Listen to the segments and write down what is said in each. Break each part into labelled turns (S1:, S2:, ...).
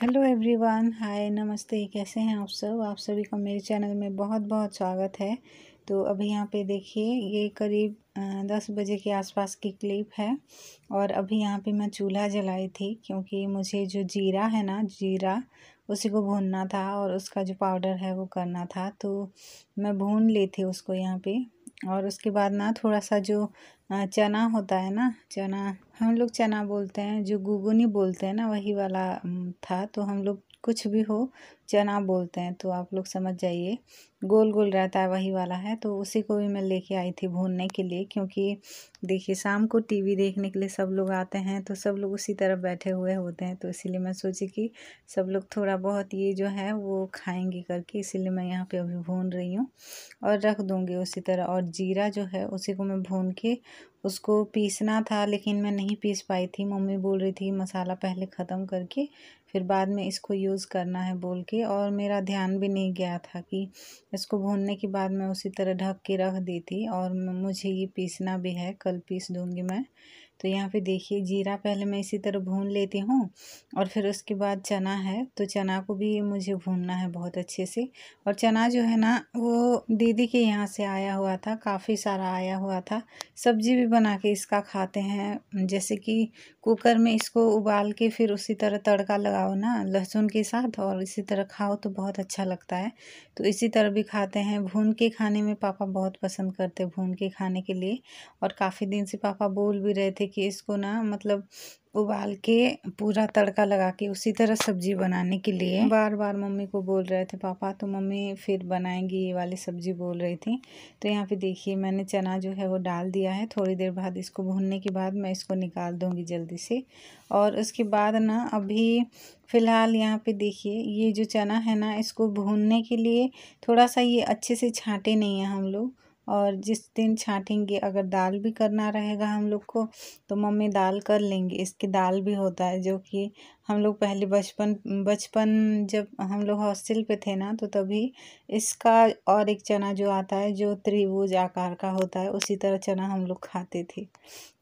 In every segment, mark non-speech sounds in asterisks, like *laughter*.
S1: hello everyone hi नमस्ते कैसे हैं आप सब आप सभी का मेरे चैनल में बहुत बहुत स्वागत है तो अभी यहाँ पे देखिए ये करीब दस बजे के आसपास की क्लिप है और अभी यहाँ पे मैं चूल्हा जलाई थी क्योंकि मुझे जो जीरा है ना जीरा उसी को भूनना था और उसका जो पाउडर है वो करना था तो मैं भून ली थी उसको यहाँ पे और उसके बाद ना थोड़ा सा जो चना होता है ना चना हम लोग चना बोलते हैं जो गुगुनी बोलते हैं ना वही वाला था तो हम लोग कुछ भी हो चना बोलते हैं तो आप लोग समझ जाइए गोल गोल रहता है वही वाला है तो उसी को भी मैं लेके आई थी भूनने के लिए क्योंकि देखिए शाम को टीवी देखने के लिए सब लोग आते हैं तो सब लोग उसी तरफ बैठे हुए होते हैं तो इसीलिए मैं सोची कि सब लोग थोड़ा बहुत ये जो है वो खाएंगे करके इसीलिए मैं यहाँ पर अभी भून रही हूँ और रख दूँगी उसी तरह और जीरा जो है उसी को मैं भून के उसको पीसना था लेकिन मैं नहीं पीस पाई थी मम्मी बोल रही थी मसाला पहले ख़त्म करके फिर बाद में इसको यूज़ करना है बोल के के और मेरा ध्यान भी नहीं गया था कि इसको भूनने के बाद मैं उसी तरह ढक के रख दी थी और मुझे ये पीसना भी है कल पीस दूँगी मैं तो यहाँ पे देखिए जीरा पहले मैं इसी तरह भून लेती हूँ और फिर उसके बाद चना है तो चना को भी मुझे भूनना है बहुत अच्छे से और चना जो है ना वो दीदी के यहाँ से आया हुआ था काफ़ी सारा आया हुआ था सब्जी भी बना के इसका खाते हैं जैसे कि कुकर में इसको उबाल के फिर उसी तरह तड़का लगाओ ना लहसुन के साथ और इसी तरह खाओ तो बहुत अच्छा लगता है तो इसी तरह भी खाते हैं भून के खाने में पापा बहुत पसंद करते हैं भून के खाने के लिए और काफ़ी दिन से पापा बोल भी रहे थे कि इसको ना मतलब उबाल के पूरा तड़का लगा के उसी तरह सब्जी बनाने के लिए बार बार मम्मी को बोल रहे थे पापा तो मम्मी फिर बनाएंगी ये वाली सब्जी बोल रही थी तो यहाँ पे देखिए मैंने चना जो है वो डाल दिया है थोड़ी देर बाद इसको भूनने के बाद मैं इसको निकाल दूँगी जल्दी से और उसके बाद ना अभी फ़िलहाल यहाँ पे देखिए ये जो चना है ना इसको भूनने के लिए थोड़ा सा ये अच्छे से छाटे नहीं हैं हम लोग और जिस दिन छाटेंगे अगर दाल भी करना रहेगा हम लोग को तो मम्मी दाल कर लेंगे इसकी दाल भी होता है जो कि हम लोग पहले बचपन बचपन जब हम लोग हॉस्टल पे थे ना तो तभी इसका और एक चना जो आता है जो त्रिभुज आकार का होता है उसी तरह चना हम लोग खाते थे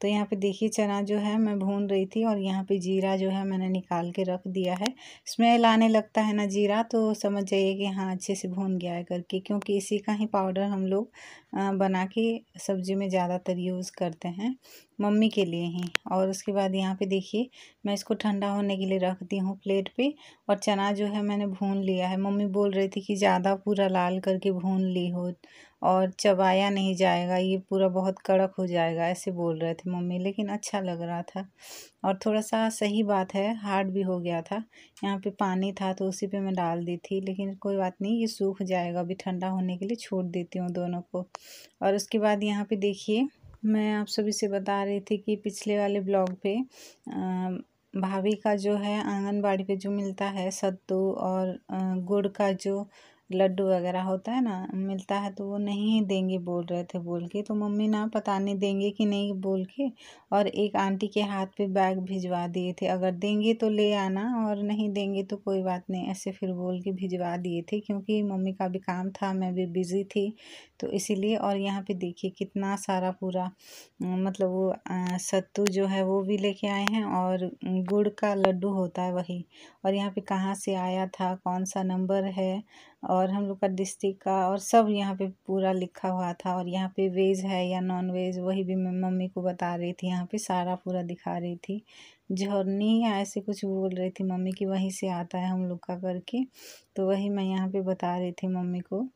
S1: तो यहाँ पे देखिए चना जो है मैं भून रही थी और यहाँ पे जीरा जो है मैंने निकाल के रख दिया है स्मेल आने लगता है ना जीरा तो समझ जाइए कि हाँ अच्छे से भून गया है करके क्योंकि इसी का ही पाउडर हम लोग बना के सब्ज़ी में ज़्यादातर यूज़ करते हैं मम्मी के लिए ही और उसके बाद यहाँ पे देखिए मैं इसको ठंडा होने के लिए रख दी हूँ प्लेट पे और चना जो है मैंने भून लिया है मम्मी बोल रही थी कि ज़्यादा पूरा लाल करके भून ली हो और चबाया नहीं जाएगा ये पूरा बहुत कड़क हो जाएगा ऐसे बोल रहे थे मम्मी लेकिन अच्छा लग रहा था और थोड़ा सा सही बात है हार्ड भी हो गया था यहाँ पे पानी था तो उसी पे मैं डाल दी थी लेकिन कोई बात नहीं ये सूख जाएगा अभी ठंडा होने के लिए छोड़ देती हूँ दोनों को और उसके बाद यहाँ पर देखिए मैं आप सभी से बता रही थी कि पिछले वाले ब्लॉग पर भाभी का जो है आंगनबाड़ी पे जो मिलता है सत्तू और गुड़ का जो लड्डू वगैरह होता है ना मिलता है तो वो नहीं देंगे बोल रहे थे बोल के तो मम्मी ना पता नहीं देंगे कि नहीं बोल के और एक आंटी के हाथ पे बैग भिजवा दिए थे अगर देंगे तो ले आना और नहीं देंगे तो कोई बात नहीं ऐसे फिर बोल के भिजवा दिए थे क्योंकि मम्मी का भी काम था मैं भी बिज़ी थी तो इसीलिए और यहाँ पे देखिए कितना सारा पूरा मतलब वो सत्तू जो है वो भी लेके आए हैं और गुड़ का लड्डू होता है वही और यहाँ पे कहाँ से आया था कौन सा नंबर है और हम लोग का डिस्ट्रिक का और सब यहाँ पे पूरा लिखा हुआ था और यहाँ पे वेज है या नॉन वेज वही भी मैं मम्मी को बता रही थी यहाँ पे सारा पूरा दिखा रही थी झरनी या ऐसे कुछ बोल रही थी मम्मी कि वहीं से आता है हम लोग का करके तो वही मैं यहाँ पे बता रही थी मम्मी को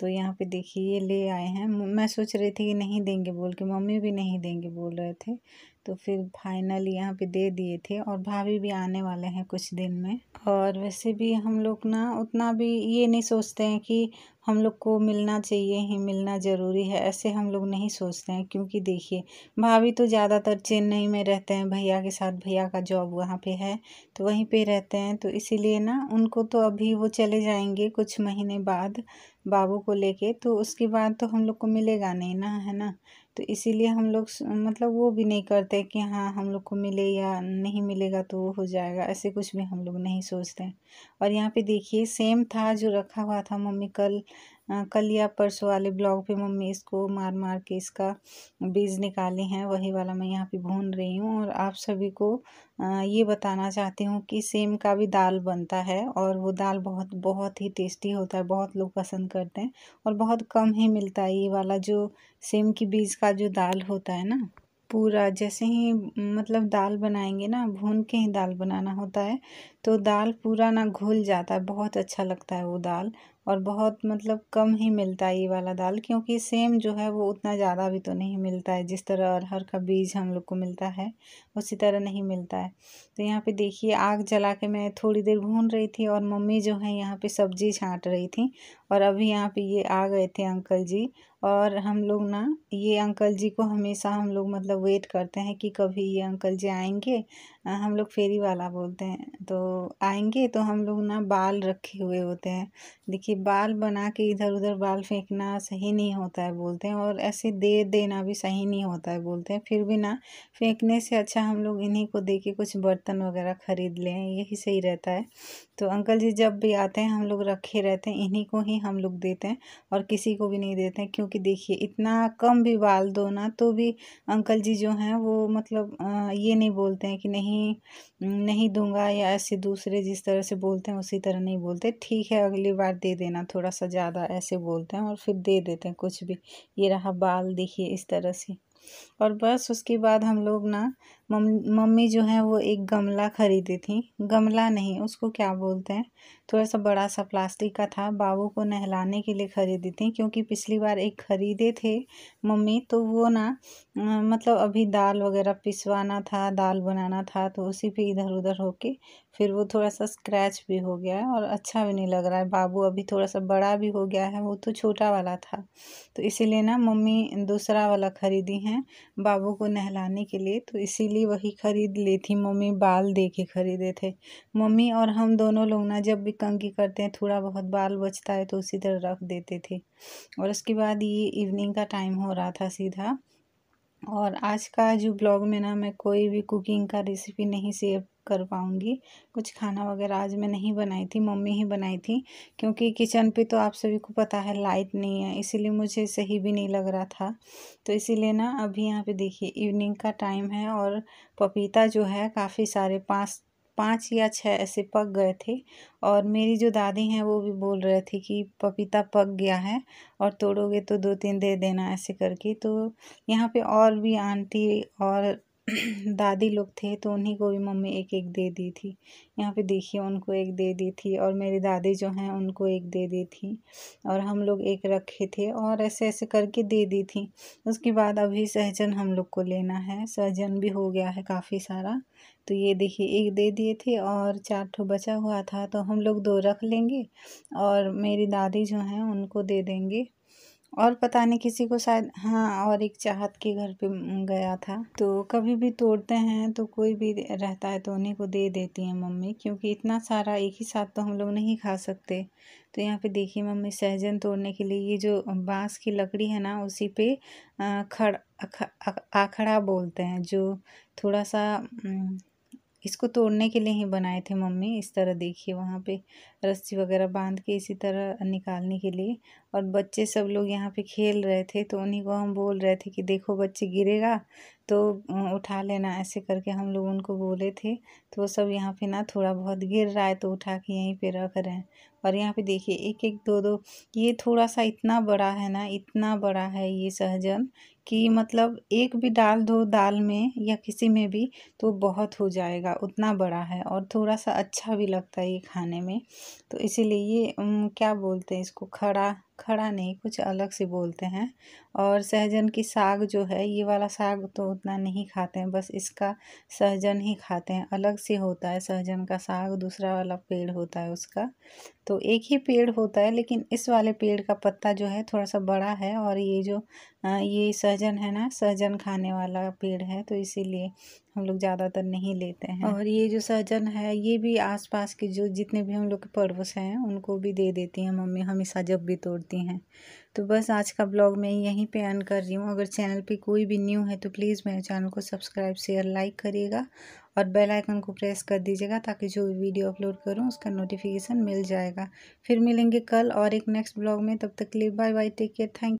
S1: तो यहाँ पे देखिए ये ले आए हैं मैं सोच रही थी कि नहीं देंगे बोल के मम्मी भी नहीं देंगे बोल रहे थे तो फिर फाइनल यहाँ पे दे दिए थे और भाभी भी आने वाले हैं कुछ दिन में और वैसे भी हम लोग ना उतना भी ये नहीं सोचते हैं कि हम लोग को मिलना चाहिए ही मिलना ज़रूरी है ऐसे हम लोग नहीं सोचते हैं क्योंकि देखिए भाभी तो ज़्यादातर चेन्नई में रहते हैं भैया के साथ भैया का जॉब वहाँ पे है तो वहीं पे रहते हैं तो इसीलिए ना उनको तो अभी वो चले जाएंगे कुछ महीने बाद बाबू को लेके तो उसके बाद तो हम लोग को मिलेगा नहीं ना है ना तो इसीलिए हम लोग मतलब वो भी नहीं करते कि हाँ हम लोग को मिले या नहीं मिलेगा तो वो हो जाएगा ऐसे कुछ भी हम लोग नहीं सोचते और यहाँ पे देखिए सेम था जो रखा हुआ था मम्मी कल कल या परसों वाले ब्लॉग पे मम्मी इसको मार मार के इसका बीज निकाले हैं वही वाला मैं यहाँ पे भून रही हूँ और आप सभी को ये बताना चाहती हूँ कि सेम का भी दाल बनता है और वो दाल बहुत बहुत ही टेस्टी होता है बहुत लोग पसंद करते हैं और बहुत कम ही मिलता है ये वाला जो सेम की बीज का जो दाल होता है ना पूरा जैसे ही मतलब दाल बनाएंगे ना भून के ही दाल बनाना होता है तो दाल पूरा ना घुल जाता है बहुत अच्छा लगता है वो दाल और बहुत मतलब कम ही मिलता है ये वाला दाल क्योंकि सेम जो है वो उतना ज़्यादा भी तो नहीं मिलता है जिस तरह अरहर का बीज हम लोग को मिलता है उसी तरह नहीं मिलता है तो यहाँ पे देखिए आग जला के मैं थोड़ी देर भून रही थी और मम्मी जो है यहाँ पे सब्जी छाँट रही थी और अभी यहाँ पे ये आ गए थे अंकल जी और हम लोग ना ये अंकल जी को हमेशा हम लोग मतलब वेट करते हैं कि कभी ये अंकल जी आएंगे हम लोग फेरी वाला बोलते हैं तो आएंगे तो हम लोग ना बाल रखे हुए होते हैं देखिए बाल बना के इधर उधर बाल फेंकना सही नहीं होता है बोलते हैं और ऐसे दे देना भी सही नहीं होता है बोलते हैं फिर भी ना फेंकने से अच्छा हम लोग इन्हीं को दे के कुछ बर्तन वगैरह ख़रीद लें यही सही रहता है तो अंकल जी जब भी आते हैं हम लोग रखे रहते हैं इन्हीं को ही हम लोग देते हैं और किसी को भी नहीं देते हैं क्योंकि देखिए इतना कम भी बाल दो ना तो भी अंकल जी जो हैं वो मतलब ये नहीं बोलते हैं कि नहीं नहीं नहीं दूंगा या ऐसे दूसरे जिस तरह से बोलते हैं उसी तरह नहीं बोलते ठीक है अगली बार दे देना थोड़ा सा ज़्यादा ऐसे बोलते हैं और फिर दे देते हैं कुछ भी ये रहा बाल देखिए इस तरह से और बस उसके बाद हम लोग ना मम मम्मी जो है वो एक गमला ख़रीदी थी गमला नहीं उसको क्या बोलते हैं थोड़ा सा बड़ा सा प्लास्टिक का था बाबू को नहलाने के लिए ख़रीदी थी क्योंकि पिछली बार एक ख़रीदे थे मम्मी तो वो ना मतलब अभी दाल वगैरह पिसवाना था दाल बनाना था तो उसी पे इधर उधर होके फिर वो थोड़ा सा स्क्रैच भी हो गया है और अच्छा भी नहीं लग रहा है बाबू अभी थोड़ा सा बड़ा भी हो गया है वो तो छोटा वाला था तो इसीलिए ना मम्मी दूसरा वाला ख़रीदी हैं बाबू को नहलाने के लिए तो इसीलिए पहली वही ख़रीद ली थी मम्मी बाल दे के ख़रीदे थे मम्मी और हम दोनों लोग ना जब भी कंघी करते हैं थोड़ा बहुत बाल बचता है तो उसी तरह रख देते थे और उसके बाद ये इवनिंग का टाइम हो रहा था सीधा और आज का जो ब्लॉग में ना मैं कोई भी कुकिंग का रेसिपी नहीं शेयर कर पाऊँगी कुछ खाना वगैरह आज मैं नहीं बनाई थी मम्मी ही बनाई थी क्योंकि किचन पे तो आप सभी को पता है लाइट नहीं है इसीलिए मुझे सही भी नहीं लग रहा था तो इसीलिए ना अभी यहाँ पे देखिए इवनिंग का टाइम है और पपीता जो है काफ़ी सारे पाँच पाँच या छः ऐसे पक गए थे और मेरी जो दादी हैं वो भी बोल रहे थे कि पपीता पक गया है और तोड़ोगे तो दो तीन दे देना ऐसे करके तो यहाँ पे और भी आंटी और *clears throat* दादी लोग थे तो उन्हीं को भी मम्मी एक एक दे दी थी यहाँ पे देखिए उनको एक दे दी थी और मेरी दादी जो हैं उनको एक दे दी थी और हम लोग एक रखे थे और ऐसे ऐसे करके दे दी थी उसके बाद अभी सहजन हम लोग को लेना है सहजन भी हो गया है काफ़ी सारा तो ये देखिए एक दे दिए थे और चार ठो बचा हुआ था तो हम लोग दो रख लेंगे और मेरी दादी जो हैं उनको दे देंगे और पता नहीं किसी को शायद हाँ और एक चाहत के घर पे गया था तो कभी भी तोड़ते हैं तो कोई भी रहता है तो उन्हीं को दे देती हैं मम्मी क्योंकि इतना सारा एक ही साथ तो हम लोग नहीं खा सकते तो यहाँ पे देखिए मम्मी सहजन तोड़ने के लिए ये जो बांस की लकड़ी है ना उसी पे खड़ आखड़ा बोलते हैं जो थोड़ा सा इसको तोड़ने के लिए ही बनाए थे मम्मी इस तरह देखिए वहाँ पे रस्सी वगैरह बांध के इसी तरह निकालने के लिए और बच्चे सब लोग यहाँ पे खेल रहे थे तो उन्हीं को हम बोल रहे थे कि देखो बच्चे गिरेगा तो उठा लेना ऐसे करके हम लोग उनको बोले थे तो वो सब यहाँ पे ना थोड़ा बहुत गिर रहा है तो उठा के यहीं पे रख रहे हैं और यहाँ पे देखिए एक एक दो दो ये थोड़ा सा इतना बड़ा है ना इतना बड़ा है ये सहजन कि मतलब एक भी डाल दो दाल में या किसी में भी तो बहुत हो जाएगा उतना बड़ा है और थोड़ा सा अच्छा भी लगता है ये खाने में तो इसीलिए ये क्या बोलते हैं इसको खड़ा खड़ा नहीं कुछ अलग से बोलते हैं और सहजन की साग जो है ये वाला साग तो उतना नहीं खाते हैं बस इसका सहजन ही खाते हैं अलग से होता है सहजन का साग दूसरा वाला पेड़ होता है उसका तो एक ही पेड़ होता है लेकिन इस वाले पेड़ का पत्ता जो है थोड़ा सा बड़ा है और ये जो ये सहजन है ना सहजन खाने वाला पेड़ है तो इसीलिए हम लोग ज़्यादातर नहीं लेते हैं और ये जो सहजन है ये भी आसपास के जो जितने भी हम लोग के पड़ोस हैं उनको भी दे देती हैं मम्मी हमेशा जब भी तोड़ती हैं तो बस आज का ब्लॉग मैं यहीं पे एंड कर रही हूँ अगर चैनल पे कोई भी न्यू है तो प्लीज़ मेरे चैनल को सब्सक्राइब शेयर लाइक करिएगा और बेल आइकन को प्रेस कर दीजिएगा ताकि जो भी वीडियो अपलोड करूँ उसका नोटिफिकेशन मिल जाएगा फिर मिलेंगे कल और एक नेक्स्ट ब्लॉग में तब तक लिए bye bye take care thank